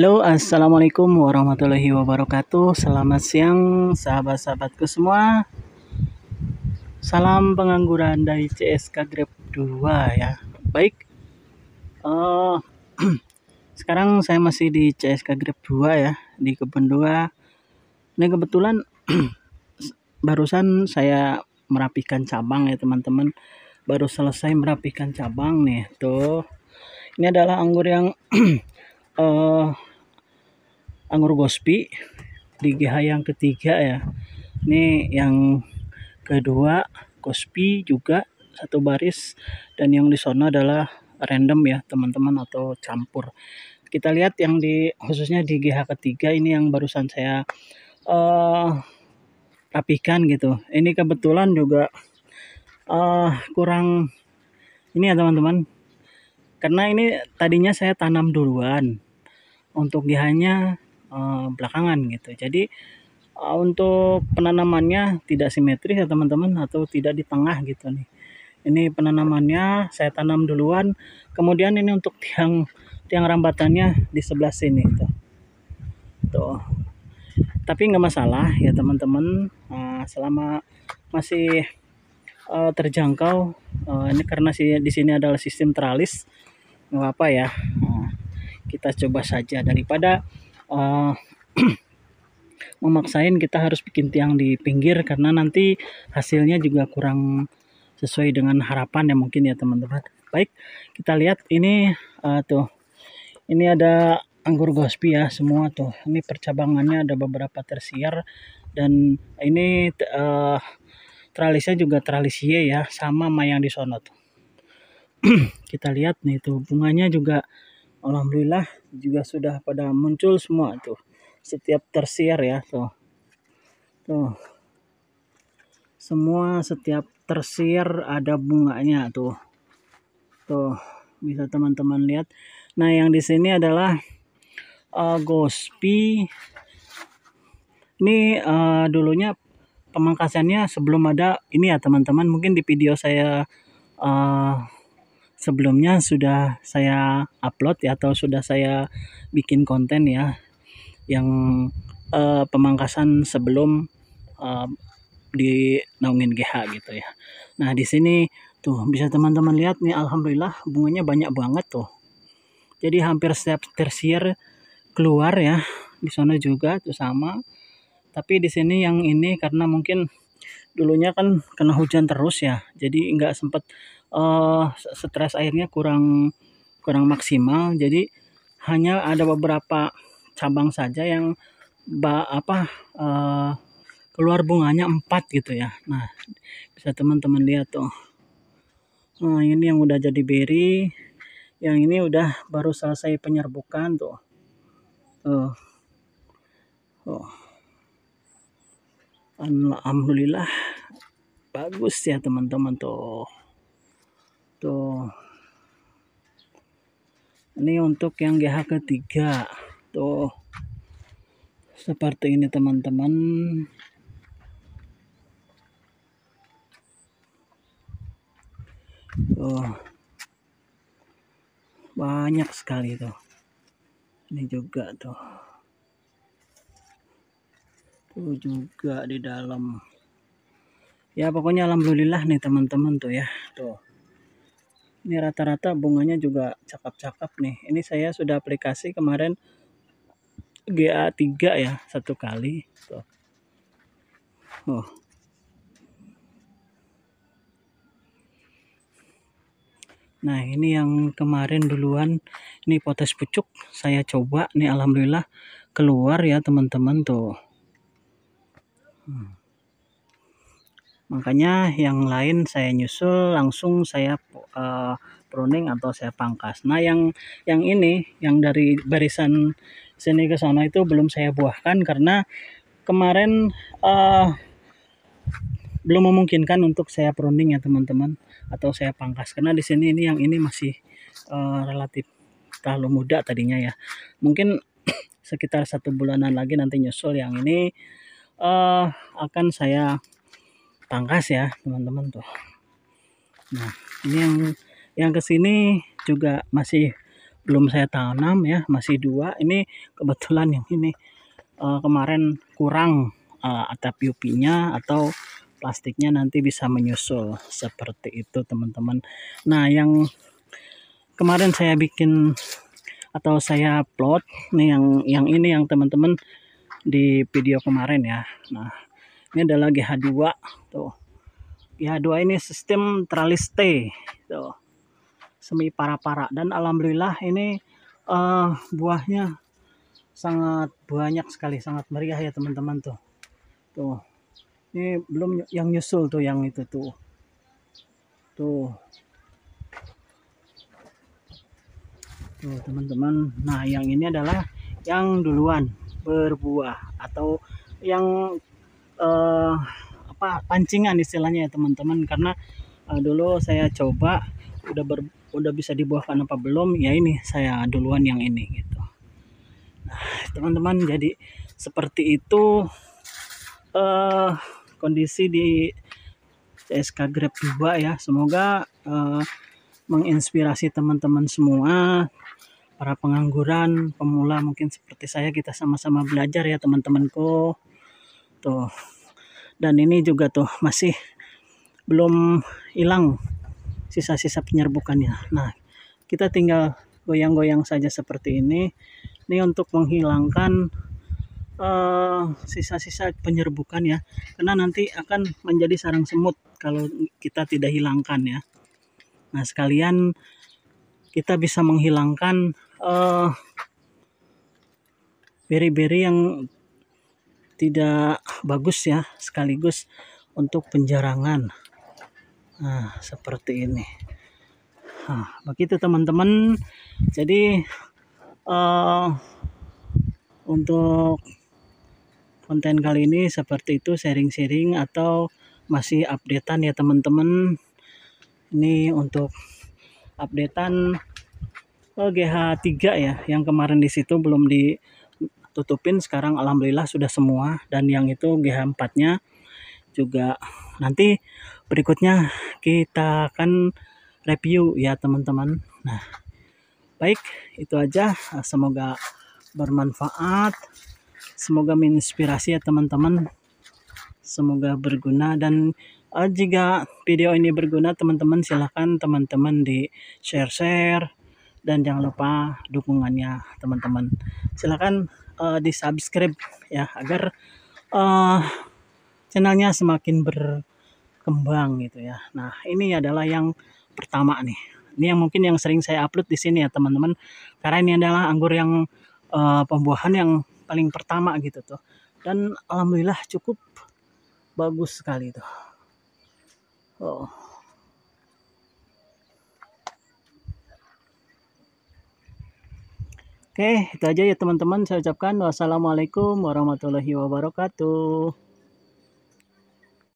Halo, assalamualaikum warahmatullahi wabarakatuh. Selamat siang, sahabat-sahabatku semua. Salam pengangguran dari CSK Grab 2 ya. Baik, uh, sekarang saya masih di CSK Grab 2 ya, di Kebun 2. Ini kebetulan barusan saya merapikan cabang ya teman-teman. Baru selesai merapikan cabang nih, tuh. Ini adalah anggur yang uh, anggur gospi di GH yang ketiga ya ini yang kedua gospi juga satu baris dan yang di sana adalah random ya teman-teman atau campur kita lihat yang di khususnya di GH ketiga ini yang barusan saya uh, rapikan gitu ini kebetulan juga uh, kurang ini ya teman-teman karena ini tadinya saya tanam duluan untuk GH nya Eh, belakangan gitu jadi eh, untuk penanamannya tidak simetris ya teman-teman atau tidak di tengah gitu nih ini penanamannya saya tanam duluan kemudian ini untuk tiang tiang rambatannya di sebelah sini tuh gitu. tuh tapi nggak masalah ya teman-teman uh, selama masih uh, terjangkau uh, ini karena si, di sini adalah sistem teralis nggak apa ya nah, kita coba saja daripada Eh, memaksain kita harus bikin tiang di pinggir karena nanti hasilnya juga kurang sesuai dengan harapan ya mungkin ya teman-teman baik kita lihat ini uh, tuh ini ada anggur gospi ya semua tuh ini percabangannya ada beberapa tersier dan ini uh, tralisnya juga tralisie ya sama mayang yang tuh kita lihat nih tuh bunganya juga Alhamdulillah juga sudah pada muncul semua tuh setiap tersier ya tuh tuh semua setiap tersier ada bunganya tuh tuh bisa teman-teman lihat nah yang di sini adalah uh, gospi ini uh, dulunya pemangkasannya sebelum ada ini ya teman-teman mungkin di video saya uh, sebelumnya sudah saya upload ya atau sudah saya bikin konten ya yang uh, pemangkasan sebelum uh, di naungin GH gitu ya. Nah, di sini tuh bisa teman-teman lihat nih alhamdulillah bunganya banyak banget tuh. Jadi hampir setiap tersier keluar ya. Di sana juga tuh sama. Tapi di sini yang ini karena mungkin dulunya kan kena hujan terus ya. Jadi nggak sempat uh, stres airnya kurang kurang maksimal jadi hanya ada beberapa cabang saja yang ba, apa uh, keluar bunganya empat gitu ya nah bisa teman-teman lihat tuh nah ini yang udah jadi berry yang ini udah baru selesai penyerbukan tuh tuh oh. Alhamdulillah bagus ya teman-teman tuh ini untuk yang GH ketiga tuh seperti ini teman-teman tuh banyak sekali tuh ini juga tuh tuh juga di dalam ya pokoknya alhamdulillah nih teman-teman tuh ya tuh ini rata-rata bunganya juga cakep-cakep nih ini saya sudah aplikasi kemarin GA3 ya satu kali tuh oh. nah ini yang kemarin duluan ini potes pucuk saya coba nih alhamdulillah keluar ya teman-teman tuh hmm makanya yang lain saya nyusul langsung saya uh, pruning atau saya pangkas nah yang yang ini yang dari barisan sini ke sana itu belum saya buahkan karena kemarin uh, belum memungkinkan untuk saya pruning ya teman-teman atau saya pangkas karena di sini ini yang ini masih uh, relatif terlalu muda tadinya ya mungkin sekitar satu bulanan lagi nanti nyusul yang ini uh, akan saya tangkas ya teman-teman tuh nah ini yang yang kesini juga masih belum saya tanam ya masih dua ini kebetulan yang ini uh, kemarin kurang uh, atap UV-nya atau plastiknya nanti bisa menyusul seperti itu teman-teman nah yang kemarin saya bikin atau saya plot nih yang yang ini yang teman-teman di video kemarin ya nah ini adalah GH2 tuh GH2 ini sistem tralis T tuh semi para-para dan alhamdulillah ini uh, buahnya sangat banyak sekali sangat meriah ya teman-teman tuh tuh ini belum yang nyusul tuh yang itu tuh tuh tuh teman-teman nah yang ini adalah yang duluan berbuah atau yang uh, apa pancingan istilahnya ya teman-teman karena uh, dulu saya coba udah ber, udah bisa dibuahkan apa belum ya ini saya duluan yang ini gitu nah teman-teman jadi seperti itu uh, kondisi di CSK Grab 2 ya semoga uh, menginspirasi teman-teman semua para pengangguran pemula mungkin seperti saya kita sama-sama belajar ya teman-temanku tuh gitu. dan ini juga tuh masih belum hilang sisa-sisa penyerbukannya nah kita tinggal goyang-goyang saja seperti ini ini untuk menghilangkan eh, sisa-sisa uh, penyerbukan ya karena nanti akan menjadi sarang semut kalau kita tidak hilangkan ya nah sekalian kita bisa menghilangkan uh, eh, beri -beri yang tidak bagus ya sekaligus untuk penjarangan nah seperti ini nah, begitu teman-teman jadi uh, untuk konten kali ini seperti itu sharing-sharing atau masih updatean ya teman-teman ini untuk updatean eh, GH3 ya yang kemarin di situ belum di tutupin sekarang alhamdulillah sudah semua dan yang itu GH4 nya juga nanti berikutnya kita akan review ya teman-teman nah baik itu aja semoga bermanfaat semoga menginspirasi ya teman-teman semoga berguna dan uh, jika video ini berguna teman-teman silahkan teman-teman di share-share dan jangan lupa dukungannya teman-teman silahkan uh, eh, di subscribe ya agar uh, channelnya semakin berkembang gitu ya nah ini adalah yang pertama nih ini yang mungkin yang sering saya upload di sini ya teman-teman karena ini adalah anggur yang uh, pembuahan yang paling pertama gitu tuh dan alhamdulillah cukup bagus sekali tuh oh Oke, itu aja ya teman-teman. Saya ucapkan wassalamualaikum warahmatullahi wabarakatuh.